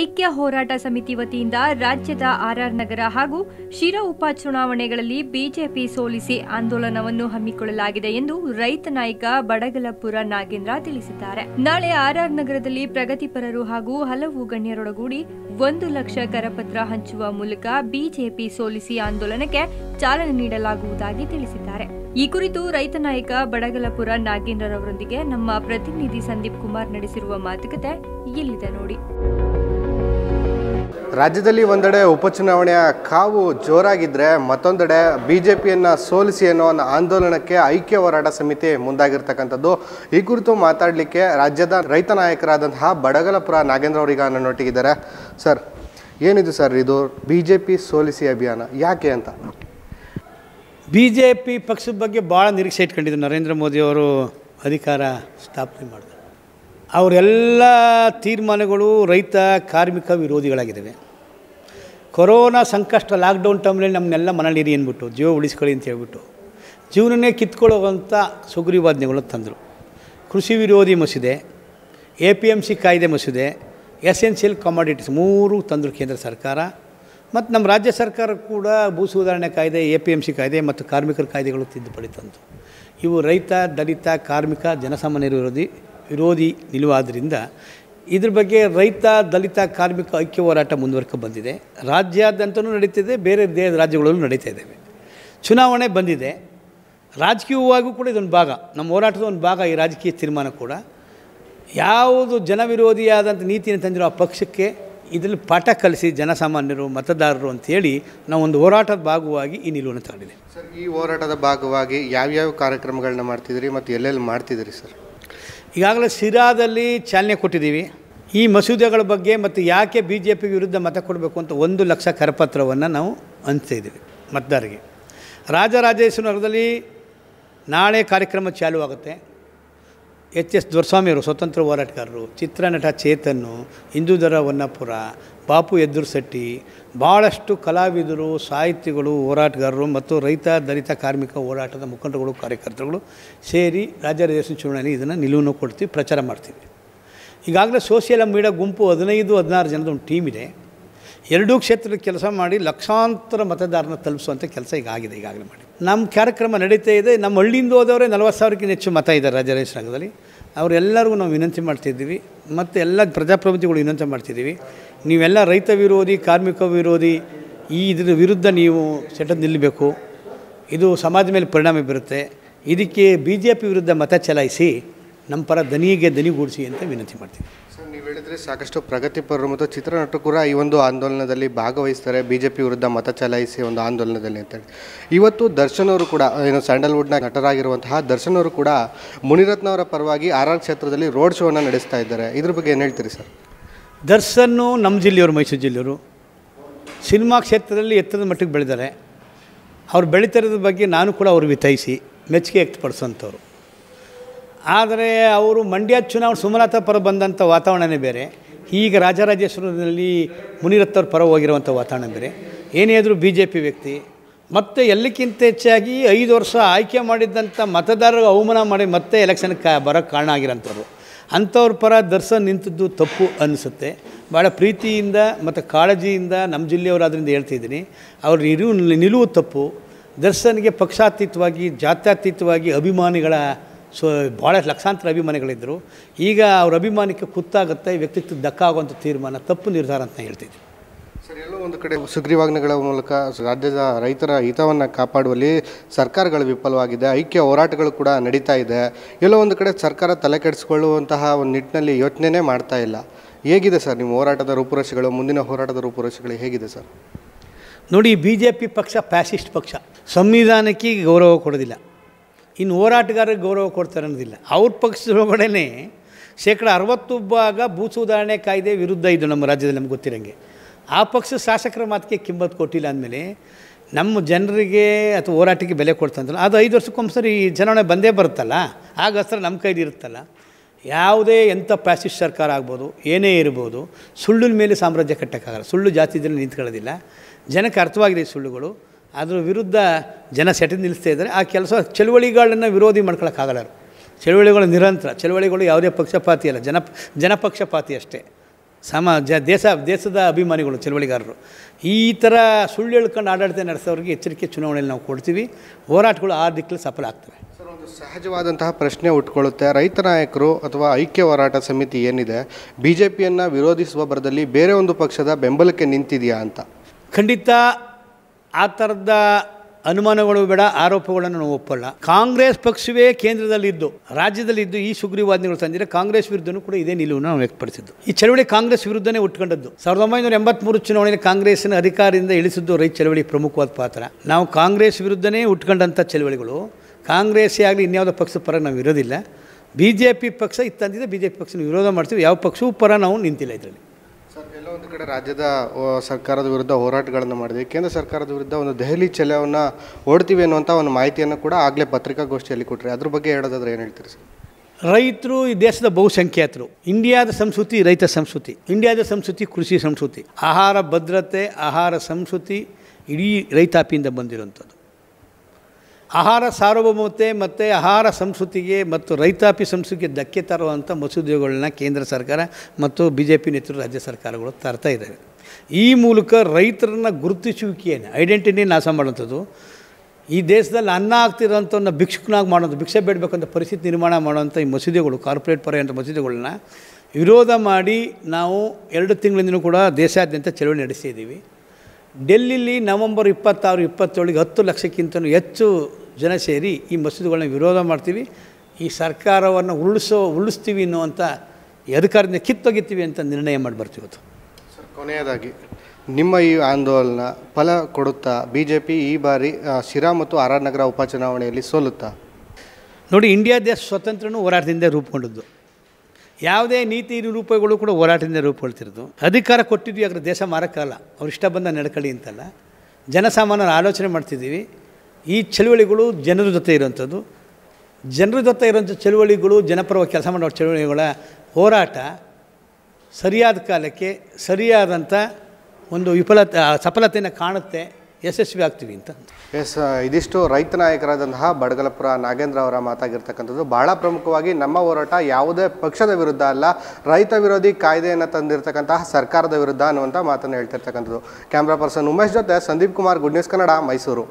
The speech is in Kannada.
ಐಕ್ಯ ಹೋರಾಟ ಸಮಿತಿ ವತಿಯಿಂದ ರಾಜ್ಯದ ಆರ್ಆರ್ ನಗರ ಹಾಗೂ ಉಪ ಚುನಾವಣೆಗಳಲ್ಲಿ ಬಿಜೆಪಿ ಸೋಲಿಸಿ ಆಂದೋಲನವನ್ನು ಹಮ್ಮಿಕೊಳ್ಳಲಾಗಿದೆ ಎಂದು ರೈತ ನಾಯಕ ಬಡಗಲಪುರ ನಾಗೇಂದ್ರ ತಿಳಿಸಿದ್ದಾರೆ ನಾಳೆ ಆರ್ಆರ್ ನಗರದಲ್ಲಿ ಪ್ರಗತಿಪರರು ಹಾಗೂ ಹಲವು ಗಣ್ಯರೊಳಗೂಡಿ ಒಂದು ಲಕ್ಷ ಕರಪತ್ರ ಹಂಚುವ ಮೂಲಕ ಬಿಜೆಪಿ ಸೋಲಿಸಿ ಆಂದೋಲನಕ್ಕೆ ಚಾಲನೆ ನೀಡಲಾಗುವುದಾಗಿ ತಿಳಿಸಿದ್ದಾರೆ ಈ ಕುರಿತು ರೈತ ನಾಯಕ ಬಡಗಲಪುರ ನಾಗೇಂದ್ರರವರೊಂದಿಗೆ ನಮ್ಮ ಪ್ರತಿನಿಧಿ ಸಂದೀಪ್ ಕುಮಾರ್ ನಡೆಸಿರುವ ಮಾತುಕತೆ ಇಲ್ಲಿದೆ ನೋಡಿ ರಾಜ್ಯದಲ್ಲಿ ಒಂದೆಡೆ ಉಪಚುನಾವಣೆಯ ಕಾವು ಜೋರಾಗಿದ್ದರೆ ಮತ್ತೊಂದೆಡೆ ಬಿ ಜೆ ಪಿಯನ್ನು ಸೋಲಿಸಿ ಅನ್ನೋ ಒಂದು ಆಂದೋಲನಕ್ಕೆ ಐಕ್ಯ ಹೋರಾಟ ಸಮಿತಿ ಮುಂದಾಗಿರ್ತಕ್ಕಂಥದ್ದು ಈ ಕುರಿತು ಮಾತಾಡಲಿಕ್ಕೆ ರಾಜ್ಯದ ರೈತ ನಾಯಕರಾದಂತಹ ಬಡಗಲಪುರ ನಾಗೇಂದ್ರ ಅವರಿಗೆ ನನ್ನೊಟ್ಟಿಗಿದ್ದಾರೆ ಸರ್ ಏನಿದು ಸರ್ ಇದು ಬಿ ಜೆ ಪಿ ಸೋಲಿಸಿ ಅಭಿಯಾನ ಯಾಕೆ ಅಂತ ಬಿ ಜೆ ಪಿ ಪಕ್ಷದ ಬಗ್ಗೆ ಭಾಳ ನಿರೀಕ್ಷೆ ಇಟ್ಕೊಂಡಿದ್ದು ನರೇಂದ್ರ ಮೋದಿಯವರು ಅಧಿಕಾರ ಸ್ಥಾಪನೆ ಮಾಡಿದ್ರು ಅವರೆಲ್ಲ ತೀರ್ಮಾನಗಳು ರೈತ ಕಾರ್ಮಿಕ ವಿರೋಧಿಗಳಾಗಿದ್ದಾವೆ ಕೊರೋನಾ ಸಂಕಷ್ಟ ಲಾಕ್ಡೌನ್ ಟೈಮ್ನಲ್ಲಿ ನಮ್ಮನ್ನೆಲ್ಲ ಮನೇಲಿರಿ ಅಂದ್ಬಿಟ್ಟು ಜೀವ ಉಳಿಸ್ಕೊಳ್ಳಿ ಅಂತ ಹೇಳ್ಬಿಟ್ಟು ಜೀವನನೇ ಕಿತ್ಕೊಳ್ಳೋವಂಥ ಸುಗ್ರೀವಾಜ್ಞೆಗಳು ತಂದರು ಕೃಷಿ ವಿರೋಧಿ ಮಸೂದೆ ಎ ಪಿ ಎಮ್ ಸಿ ಕಾಯ್ದೆ ಮಸೂದೆ ಎಸೆನ್ಷಿಯಲ್ ಕಮಾಡಿಟೀಸ್ ಮೂರು ತಂದರು ಕೇಂದ್ರ ಸರ್ಕಾರ ಮತ್ತು ನಮ್ಮ ರಾಜ್ಯ ಸರ್ಕಾರ ಕೂಡ ಭೂ ಸುಧಾರಣೆ ಕಾಯ್ದೆ ಎ ಪಿ ಎಮ್ ಸಿ ಕಾಯ್ದೆ ಮತ್ತು ಕಾರ್ಮಿಕರ ಕಾಯ್ದೆಗಳು ತಿದ್ದುಪಡಿ ತಂದು ಇವು ರೈತ ದಲಿತ ಕಾರ್ಮಿಕ ಜನಸಾಮಾನ್ಯರ ವಿರೋಧಿ ವಿರೋಧಿ ನಿಲುವಾದ್ದರಿಂದ ಇದ್ರ ಬಗ್ಗೆ ರೈತ ದಲಿತ ಕಾರ್ಮಿಕ ಐಕ್ಯ ಹೋರಾಟ ಮುಂದುವರ್ಕ ಬಂದಿದೆ ರಾಜ್ಯಾದ್ಯಂತನೂ ನಡೀತಿದೆ ಬೇರೆ ದೇಹ ರಾಜ್ಯಗಳಲ್ಲೂ ನಡೀತಾ ಇದ್ದೇವೆ ಚುನಾವಣೆ ಬಂದಿದೆ ರಾಜಕೀಯವಾಗೂ ಕೂಡ ಇದೊಂದು ಭಾಗ ನಮ್ಮ ಹೋರಾಟದ ಒಂದು ಭಾಗ ಈ ರಾಜಕೀಯ ತೀರ್ಮಾನ ಕೂಡ ಯಾವುದು ಜನವಿರೋಧಿಯಾದಂಥ ನೀತಿಯನ್ನು ತಂದಿರೋ ಆ ಪಕ್ಷಕ್ಕೆ ಇದರಲ್ಲಿ ಪಾಠ ಕಲಿಸಿ ಜನಸಾಮಾನ್ಯರು ಮತದಾರರು ಅಂತೇಳಿ ನಾವು ಒಂದು ಹೋರಾಟದ ಭಾಗವಾಗಿ ಈ ನಿಲುವನ್ನು ತಗೊಂಡಿದೆ ಸರ್ ಈ ಹೋರಾಟದ ಭಾಗವಾಗಿ ಯಾವ್ಯಾವ ಕಾರ್ಯಕ್ರಮಗಳನ್ನ ಮಾಡ್ತಿದ್ದೀರಿ ಮತ್ತು ಎಲ್ಲೆಲ್ಲಿ ಮಾಡ್ತಿದ್ದೀರಿ ಸರ್ ಈಗಾಗಲೇ ಸಿರಾದಲ್ಲಿ ಚಾಲನೆ ಕೊಟ್ಟಿದ್ದೀವಿ ಈ ಮಸೂದೆಗಳ ಬಗ್ಗೆ ಮತ್ತು ಯಾಕೆ ಬಿ ಜೆ ಪಿ ವಿರುದ್ಧ ಮತ ಕೊಡಬೇಕು ಅಂತ ಒಂದು ಲಕ್ಷ ಕರಪತ್ರವನ್ನು ನಾವು ಹಂಚ್ತಾಯಿದ್ದೀವಿ ಮತದಾರರಿಗೆ ರಾಜರಾಜೇಶ್ವರ ನಗರದಲ್ಲಿ ನಾಳೆ ಕಾರ್ಯಕ್ರಮ ಚಾಲೂ ಆಗುತ್ತೆ ಎಚ್ ಎಸ್ ದೊರಸ್ವಾಮಿಯವರು ಸ್ವತಂತ್ರ ಹೋರಾಟಗಾರರು ಚಿತ್ರನಟ ಚೇತನ್ನು ಹಿಂದೂಧರ ಹೊನ್ನಪುರ ಬಾಪು ಎದ್ದುರು ಶೆಟ್ಟಿ ಭಾಳಷ್ಟು ಕಲಾವಿದರು ಸಾಹಿತಿಗಳು ಹೋರಾಟಗಾರರು ಮತ್ತು ರೈತ ದಲಿತ ಕಾರ್ಮಿಕ ಹೋರಾಟದ ಮುಖಂಡರುಗಳು ಕಾರ್ಯಕರ್ತರುಗಳು ಸೇರಿ ರಾಜ್ಯ ಚುನಾವಣೆಯಲ್ಲಿ ಇದನ್ನು ನಿಲುವನ್ನು ಕೊಡ್ತೀವಿ ಪ್ರಚಾರ ಮಾಡ್ತೀವಿ ಈಗಾಗಲೇ ಸೋಷಿಯಲ್ ಮೀಡಿಯಾ ಗುಂಪು ಹದಿನೈದು ಹದಿನಾರು ಜನದ ಒಂದು ಟೀಮ್ ಇದೆ ಎರಡೂ ಕ್ಷೇತ್ರದ ಕೆಲಸ ಮಾಡಿ ಲಕ್ಷಾಂತರ ಮತದಾರನ ತಲುಪಿಸುವಂಥ ಕೆಲಸ ಈಗ ಆಗಿದೆ ಈಗಾಗಲೇ ಮಾಡಿ ನಮ್ಮ ಕಾರ್ಯಕ್ರಮ ನಡೀತಾ ಇದೆ ನಮ್ಮ ಹಳ್ಳಿಯಿಂದ ಹೋದವರೇ ನಲ್ವತ್ತು ಸಾವಿರಕ್ಕಿಂತ ಹೆಚ್ಚು ಮತ ಇದ್ದಾರೆ ರಾಜ್ಯ ರೈತ ಸಂಘದಲ್ಲಿ ಅವರೆಲ್ಲರಿಗೂ ನಾವು ವಿನಂತಿ ಮಾಡ್ತಿದ್ದೀವಿ ಮತ್ತು ಎಲ್ಲ ಪ್ರಜಾಪ್ರಭುತ್ವಗಳು ವಿನಂತಿ ಮಾಡ್ತಿದ್ದೀವಿ ನೀವೆಲ್ಲ ರೈತ ವಿರೋಧಿ ಕಾರ್ಮಿಕ ವಿರೋಧಿ ಈ ಇದರ ವಿರುದ್ಧ ನೀವು ಸೆಟದ್ ನಿಲ್ಲಬೇಕು ಇದು ಸಮಾಜದ ಮೇಲೆ ಪರಿಣಾಮ ಬೀರುತ್ತೆ ಇದಕ್ಕೆ ಬಿ ಜೆ ಪಿ ವಿರುದ್ಧ ಮತ ಚಲಾಯಿಸಿ ನಮ್ಮ ಪರ ದನಿಗೆ ದನಿಗೂಡಿಸಿ ಅಂತ ವಿನಂತಿ ಮಾಡ್ತೀವಿ ನೀವು ಹೇಳಿದ್ರೆ ಸಾಕಷ್ಟು ಪ್ರಗತಿಪರರು ಮತ್ತು ಚಿತ್ರನಟರು ಕೂಡ ಈ ಒಂದು ಆಂದೋಲನದಲ್ಲಿ ಭಾಗವಹಿಸ್ತಾರೆ ಬಿ ಜೆ ಪಿ ವಿರುದ್ಧ ಮತ ಚಲಾಯಿಸಿ ಒಂದು ಆಂದೋಲನದಲ್ಲಿ ಅಂತೇಳಿ ಇವತ್ತು ದರ್ಶನ್ ಅವರು ಕೂಡ ಏನು ಸ್ಯಾಂಡಲ್ವುಡ್ನ ನಟರಾಗಿರುವಂತಹ ದರ್ಶನ್ ಅವರು ಕೂಡ ಮುನಿರತ್ನ ಅವರ ಪರವಾಗಿ ಆರ್ ಆರ್ ಕ್ಷೇತ್ರದಲ್ಲಿ ರೋಡ್ ಶೋವನ್ನು ನಡೆಸ್ತಾ ಇದ್ದಾರೆ ಇದ್ರ ಬಗ್ಗೆ ಏನು ಹೇಳ್ತೀರಿ ಸರ್ ದರ್ಶನ್ನು ನಮ್ಮ ಜಿಲ್ಲೆಯವರು ಮೈಸೂರು ಜಿಲ್ಲೆಯವರು ಸಿನಿಮಾ ಕ್ಷೇತ್ರದಲ್ಲಿ ಎತ್ತರದ ಮಟ್ಟಿಗೆ ಬೆಳೆದಾರೆ ಅವ್ರು ಬೆಳೀತಾ ಇರೋದ್ರ ಬಗ್ಗೆ ನಾನು ಕೂಡ ಅವ್ರು ವಿತೈಸಿ ಮೆಚ್ಚುಗೆ ವ್ಯಕ್ತಪಡಿಸೋಂಥವ್ರು ಆದರೆ ಅವರು ಮಂಡ್ಯ ಚುನಾವಣೆ ಸುಮಲತ ಪರ ಬಂದಂಥ ವಾತಾವರಣವೇ ಬೇರೆ ಈಗ ರಾಜರಾಜೇಶ್ವರದಲ್ಲಿ ಅವ್ರ ಪರ ಹೋಗಿರುವಂಥ ವಾತಾವರಣ ಬೇರೆ ಏನೇ ಆದರೂ ಬಿ ಜೆ ಪಿ ವ್ಯಕ್ತಿ ಮತ್ತು ಎಲ್ಲಕ್ಕಿಂತ ಹೆಚ್ಚಾಗಿ ಐದು ವರ್ಷ ಆಯ್ಕೆ ಮಾಡಿದ್ದಂಥ ಮತದಾರರು ಅವಮಾನ ಮಾಡಿ ಮತ್ತೆ ಎಲೆಕ್ಷನ್ಗೆ ಕ ಬರೋಕ್ಕೆ ಕಾರಣ ಆಗಿರೋಂಥವ್ರು ಅಂಥವ್ರ ಪರ ದರ್ಶನ್ ನಿಂತದ್ದು ತಪ್ಪು ಅನ್ನಿಸುತ್ತೆ ಭಾಳ ಪ್ರೀತಿಯಿಂದ ಮತ್ತು ಕಾಳಜಿಯಿಂದ ನಮ್ಮ ಅದರಿಂದ ಹೇಳ್ತಿದ್ದೀನಿ ಅವ್ರ ಇರು ನಿಲುವು ತಪ್ಪು ದರ್ಶನ್ಗೆ ಪಕ್ಷಾತೀತವಾಗಿ ಜಾತ್ಯಾತೀತವಾಗಿ ಅಭಿಮಾನಿಗಳ ಸೊ ಭಾಳಷ್ಟು ಲಕ್ಷಾಂತರ ಅಭಿಮಾನಿಗಳಿದ್ದರು ಈಗ ಅವ್ರ ಅಭಿಮಾನಕ್ಕೆ ಕುತ್ತಾಗುತ್ತೆ ವ್ಯಕ್ತಿತ್ವ ದಕ್ಕಾಗುವಂಥ ತೀರ್ಮಾನ ತಪ್ಪು ನಿರ್ಧಾರ ಅಂತ ಹೇಳ್ತಿದ್ವಿ ಸರ್ ಎಲ್ಲೋ ಒಂದು ಕಡೆ ಸುಗ್ರೀವಾಜ್ಞೆಗಳ ಮೂಲಕ ರಾಜ್ಯದ ರೈತರ ಹಿತವನ್ನು ಕಾಪಾಡುವಲ್ಲಿ ಸರ್ಕಾರಗಳು ವಿಫಲವಾಗಿದೆ ಐಕ್ಯ ಹೋರಾಟಗಳು ಕೂಡ ನಡೀತಾ ಇದೆ ಎಲ್ಲೋ ಒಂದು ಕಡೆ ಸರ್ಕಾರ ತಲೆ ಕೆಡಿಸಿಕೊಳ್ಳುವಂತಹ ಒಂದು ನಿಟ್ಟಿನಲ್ಲಿ ಯೋಚನೆ ಮಾಡ್ತಾ ಇಲ್ಲ ಹೇಗಿದೆ ಸರ್ ನಿಮ್ಮ ಹೋರಾಟದ ರೂಪುರೇಷೆಗಳು ಮುಂದಿನ ಹೋರಾಟದ ರೂಪುರೇಷೆಗಳು ಹೇಗಿದೆ ಸರ್ ನೋಡಿ ಬಿ ಜೆ ಪಿ ಪಕ್ಷ ಫ್ಯಾಸಿಸ್ಟ್ ಪಕ್ಷ ಸಂವಿಧಾನಕ್ಕೆ ಗೌರವ ಕೊಡೋದಿಲ್ಲ ಇನ್ನು ಹೋರಾಟಗಾರರಿಗೆ ಗೌರವ ಕೊಡ್ತಾರೆ ಅನ್ನೋದಿಲ್ಲ ಅವ್ರ ಪಕ್ಷದೊಳಗಡೆ ಶೇಕಡ ಅರವತ್ತು ಭಾಗ ಭೂ ಸುಧಾರಣೆ ಕಾಯ್ದೆ ವಿರುದ್ಧ ಇದು ನಮ್ಮ ರಾಜ್ಯದಲ್ಲಿ ನಮ್ಗೆ ಗೊತ್ತಿರೋಂಗೆ ಆ ಪಕ್ಷ ಶಾಸಕರ ಮಾತಿಗೆ ಕಿಮ್ಮತ್ತು ಕೊಟ್ಟಿಲ್ಲ ಅಂದಮೇಲೆ ನಮ್ಮ ಜನರಿಗೆ ಅಥವಾ ಹೋರಾಟಕ್ಕೆ ಬೆಲೆ ಕೊಡ್ತಂತಲ್ಲ ಅದು ಐದು ವರ್ಷಕ್ಕೊಂದ್ಸರಿ ಚುನಾವಣೆ ಬಂದೇ ಬರುತ್ತಲ್ಲ ಆಗ ಹಸ್ರ ನಮ್ಮ ಕೈಲಿ ಇರುತ್ತಲ್ಲ ಯಾವುದೇ ಎಂಥ ಪ್ಯಾಸಿಸ್ಟ್ ಸರ್ಕಾರ ಆಗ್ಬೋದು ಏನೇ ಇರ್ಬೋದು ಸುಳ್ಳಿನ ಮೇಲೆ ಸಾಮ್ರಾಜ್ಯ ಕಟ್ಟೋಕ್ಕಾಗಲ್ಲ ಸುಳ್ಳು ಜಾಸ್ತಿ ಜನ ನಿಂತ್ಕೊಳ್ಳೋದಿಲ್ಲ ಜನಕ್ಕೆ ಅರ್ಥವಾಗಿದೆ ಸುಳ್ಳುಗಳು ಅದ್ರ ವಿರುದ್ಧ ಜನ ಸೆಟೆದು ನಿಲ್ಲಿಸ್ತಾ ಇದ್ದಾರೆ ಆ ಕೆಲಸ ಚಳುವಳಿಗಳನ್ನು ವಿರೋಧಿ ಮಾಡ್ಕೊಳಕ್ಕಾಗಲ್ಲ ಚಳುವಳಿಗಳು ನಿರಂತರ ಚಳುವಳಿಗಳು ಯಾವುದೇ ಪಕ್ಷಪಾತಿ ಅಲ್ಲ ಜನ ಜನಪಕ್ಷಪಾತಿ ಅಷ್ಟೇ ಸಮ ಜ ದೇಶ ದೇಶದ ಅಭಿಮಾನಿಗಳು ಚಳುವಳಿಗಾರರು ಈ ಥರ ಸುಳ್ಳು ಹೇಳ್ಕೊಂಡು ಆಡಳಿತ ನಡೆಸೋರಿಗೆ ಎಚ್ಚರಿಕೆ ಚುನಾವಣೆಯಲ್ಲಿ ನಾವು ಕೊಡ್ತೀವಿ ಹೋರಾಟಗಳು ಆ ದಿಕ್ಕಲ್ಲಿ ಸಫಲ ಆಗ್ತವೆ ಸರ್ ಒಂದು ಸಹಜವಾದಂತಹ ಪ್ರಶ್ನೆ ಉಟ್ಕೊಳ್ಳುತ್ತೆ ರೈತ ನಾಯಕರು ಅಥವಾ ಐಕ್ಯ ಹೋರಾಟ ಸಮಿತಿ ಏನಿದೆ ಬಿ ಜೆ ಪಿಯನ್ನು ವಿರೋಧಿಸುವ ಬರದಲ್ಲಿ ಬೇರೆ ಒಂದು ಪಕ್ಷದ ಬೆಂಬಲಕ್ಕೆ ನಿಂತಿದೆಯಾ ಅಂತ ಖಂಡಿತ ಆ ಥರದ ಅನುಮಾನಗಳು ಬೇಡ ಆರೋಪಗಳನ್ನು ನಾವು ಒಪ್ಪಲ್ಲ ಕಾಂಗ್ರೆಸ್ ಪಕ್ಷವೇ ಕೇಂದ್ರದಲ್ಲಿದ್ದು ರಾಜ್ಯದಲ್ಲಿದ್ದು ಈ ಸುಗ್ರೀವಾಜ್ಞೆಗಳು ತಂದಿದ್ರೆ ಕಾಂಗ್ರೆಸ್ ವಿರುದ್ಧನೂ ಕೂಡ ಇದೇ ನಿಲುವನ್ನು ನಾವು ವ್ಯಕ್ತಪಡಿಸಿದ್ದು ಈ ಚಳವಳಿ ಕಾಂಗ್ರೆಸ್ ವಿರುದ್ಧನೇ ಉಟ್ಕೊಂಡದ್ದು ಸಾವಿರದ ಒಂಬೈನೂರ ಎಂಬತ್ಮೂರು ಚುನಾವಣೆಯಲ್ಲಿ ಕಾಂಗ್ರೆಸ್ನ ಅಧಿಕಾರದಿಂದ ಇಳಿಸಿದ್ದು ರೈತ ಚಳವಳಿ ಪ್ರಮುಖವಾದ ಪಾತ್ರ ನಾವು ಕಾಂಗ್ರೆಸ್ ವಿರುದ್ಧನೇ ಉಟ್ಕೊಂಡಂಥ ಚಳವಳಿಗಳು ಕಾಂಗ್ರೆಸ್ಸೇ ಆಗಲಿ ಇನ್ಯಾವುದೋ ಪಕ್ಷದ ಪರ ನಾವು ಇರೋದಿಲ್ಲ ಬಿ ಜೆ ಪಿ ಪಕ್ಷ ಇತ್ತಂದಿದೆ ಬಿ ಜೆ ಪಿ ಪಕ್ಷನ ವಿರೋಧ ಮಾಡ್ತೀವಿ ಯಾವ ಪಕ್ಷವೂ ಪರ ನಾವು ನಿಂತಿಲ್ಲ ಇದರಲ್ಲಿ ಒಂದು ಕಡೆ ರಾಜ್ಯದ ಸರ್ಕಾರದ ವಿರುದ್ಧ ಹೋರಾಟಗಳನ್ನು ಮಾಡಿದೆ ಕೇಂದ್ರ ಸರ್ಕಾರದ ವಿರುದ್ಧ ಒಂದು ದೆಹಲಿ ಚಲವನ್ನು ಓಡ್ತೀವಿ ಅನ್ನುವಂಥ ಒಂದು ಮಾಹಿತಿಯನ್ನು ಕೂಡ ಆಗಲೇ ಪತ್ರಿಕಾಗೋಷ್ಠಿಯಲ್ಲಿ ಕೊಟ್ಟರೆ ಅದ್ರ ಬಗ್ಗೆ ಹೇಳೋದಾದ್ರೆ ಏನು ಹೇಳ್ತೀರಿ ಸರ್ ರೈತರು ಈ ದೇಶದ ಬಹುಸಂಖ್ಯಾತರು ಇಂಡಿಯಾದ ಸಂಸ್ಕೃತಿ ರೈತ ಸಂಸ್ಕೃತಿ ಇಂಡಿಯಾದ ಸಂಸ್ಕೃತಿ ಕೃಷಿ ಸಂಸ್ಕೃತಿ ಆಹಾರ ಭದ್ರತೆ ಆಹಾರ ಸಂಸ್ಕೃತಿ ಇಡೀ ರೈತಾಪಿಯಿಂದ ಬಂದಿರುವಂಥದ್ದು ಆಹಾರ ಸಾರ್ವಭೌಮತೆ ಮತ್ತು ಆಹಾರ ಸಂಸ್ಕೃತಿಗೆ ಮತ್ತು ರೈತಾಪಿ ಸಂಸ್ಕೃತಿಗೆ ಧಕ್ಕೆ ತರುವಂಥ ಮಸೂದೆಗಳನ್ನ ಕೇಂದ್ರ ಸರ್ಕಾರ ಮತ್ತು ಬಿ ಜೆ ಪಿ ನೇತೃತ್ವ ರಾಜ್ಯ ಸರ್ಕಾರಗಳು ತರ್ತಾ ಇದ್ದಾವೆ ಈ ಮೂಲಕ ರೈತರನ್ನ ಗುರುತಿಸುವಿಕೆಯನ್ನು ಐಡೆಂಟಿಟಿ ನಾಶ ಮಾಡುವಂಥದ್ದು ಈ ದೇಶದಲ್ಲಿ ಅನ್ನ ಆಗ್ತಿರೋಂಥವನ್ನ ಭಿಕ್ಷುಕನಾಗಿ ಮಾಡೋದು ಭಿಕ್ಷೆ ಬೇಡಬೇಕಂತ ಪರಿಸ್ಥಿತಿ ನಿರ್ಮಾಣ ಮಾಡುವಂಥ ಈ ಮಸೂದೆಗಳು ಕಾರ್ಪೊರೇಟ್ ಪರ ಅಂತ ಮಸೂದೆಗಳನ್ನ ವಿರೋಧ ಮಾಡಿ ನಾವು ಎರಡು ತಿಂಗಳಿಂದಲೂ ಕೂಡ ದೇಶಾದ್ಯಂತ ಚಳವಳಿ ನಡೆಸಿದ್ದೀವಿ ಡೆಲ್ಲಿಲಿ ನವಂಬರ್ ಇಪ್ಪತ್ತಾರು ಇಪ್ಪತ್ತೇಳಿಗೆ ಹತ್ತು ಲಕ್ಷಕ್ಕಿಂತಲೂ ಹೆಚ್ಚು ಜನ ಸೇರಿ ಈ ಮಸೂದೆಗಳನ್ನ ವಿರೋಧ ಮಾಡ್ತೀವಿ ಈ ಸರ್ಕಾರವನ್ನು ಉರುಳಿಸೋ ಉಳಿಸ್ತೀವಿ ಅನ್ನುವಂಥ ಅಧಿಕಾರದಿಂದ ಕಿತ್ತೊಗಿತೀವಿ ಅಂತ ನಿರ್ಣಯ ಮಾಡಿ ಬರ್ತೀವಿ ಅದು ಸರ್ ಕೊನೆಯದಾಗಿ ನಿಮ್ಮ ಈ ಆಂದೋಲನ ಫಲ ಕೊಡುತ್ತಾ ಬಿ ಜೆ ಪಿ ಈ ಬಾರಿ ಶಿರಾ ಮತ್ತು ಆರ್ ಆರ್ ನಗರ ಉಪಚುನಾವಣೆಯಲ್ಲಿ ಸೋಲುತ್ತಾ ನೋಡಿ ಇಂಡಿಯಾ ದೇಶ ಸ್ವತಂತ್ರನೂ ಹೋರಾಟದಿಂದ ರೂಪುಗೊಂಡದ್ದು ಯಾವುದೇ ನೀತಿ ನಿರೂಪಗಳು ಕೂಡ ಹೋರಾಟದಿಂದ ರೂಪುಗೊಳ್ತಿರೋದು ಅಧಿಕಾರ ಕೊಟ್ಟಿದ್ವಿ ಯಾಕಂದ್ರೆ ದೇಶ ಮಾರಕ್ಕಲ್ಲ ಅವ್ರು ಇಷ್ಟ ಬಂದ ನಡಕಳಿ ಅಂತಲ್ಲ ಜನಸಾಮಾನ್ಯರ ಆಲೋಚನೆ ಮಾಡ್ತಿದ್ದೀವಿ ಈ ಚಳುವಳಿಗಳು ಜನರ ಜೊತೆ ಇರೋಂಥದ್ದು ಜನರ ಜೊತೆ ಇರೋಂಥ ಚಳುವಳಿಗಳು ಜನಪರವಾಗಿ ಕೆಲಸ ಮಾಡೋ ಚಳುವಳಿಗಳ ಹೋರಾಟ ಸರಿಯಾದ ಕಾಲಕ್ಕೆ ಸರಿಯಾದಂಥ ಒಂದು ವಿಫಲತೆ ಸಫಲತೆಯನ್ನು ಕಾಣುತ್ತೆ ಯಶಸ್ವಿ ಆಗ್ತೀವಿ ಅಂತ ಎಸ್ ಇದಿಷ್ಟು ರೈತ ನಾಯಕರಾದಂತಹ ಬಡಗಲಪುರ ನಾಗೇಂದ್ರ ಅವರ ಮಾತಾಗಿರ್ತಕ್ಕಂಥದ್ದು ಬಹಳ ಪ್ರಮುಖವಾಗಿ ನಮ್ಮ ಹೋರಾಟ ಯಾವುದೇ ಪಕ್ಷದ ವಿರುದ್ಧ ಅಲ್ಲ ರೈತ ವಿರೋಧಿ ಕಾಯ್ದೆಯನ್ನು ತಂದಿರತಕ್ಕಂತಹ ಸರ್ಕಾರದ ವಿರುದ್ಧ ಅನ್ನುವಂಥ ಮಾತನ್ನು ಹೇಳ್ತಿರ್ತಕ್ಕಂಥದ್ದು ಕ್ಯಾಮ್ರಾ ಪರ್ಸನ್ ಉಮೇಶ್ ಜೊತೆ ಸಂದೀಪ್ ಕುಮಾರ್ ಗುಡ್ ನ್ಯೂಸ್ ಕನ್ನಡ ಮೈಸೂರು